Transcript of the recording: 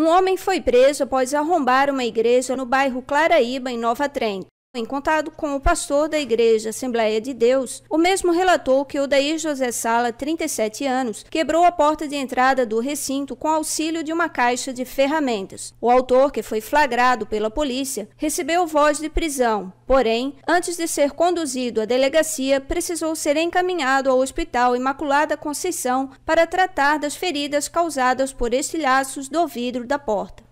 Um homem foi preso após arrombar uma igreja no bairro Claraíba, em Nova Trento. Em contato com o pastor da Igreja Assembleia de Deus, o mesmo relatou que o daí José Sala, 37 anos, quebrou a porta de entrada do recinto com auxílio de uma caixa de ferramentas. O autor, que foi flagrado pela polícia, recebeu voz de prisão, porém, antes de ser conduzido à delegacia, precisou ser encaminhado ao Hospital Imaculada Conceição para tratar das feridas causadas por estilhaços do vidro da porta.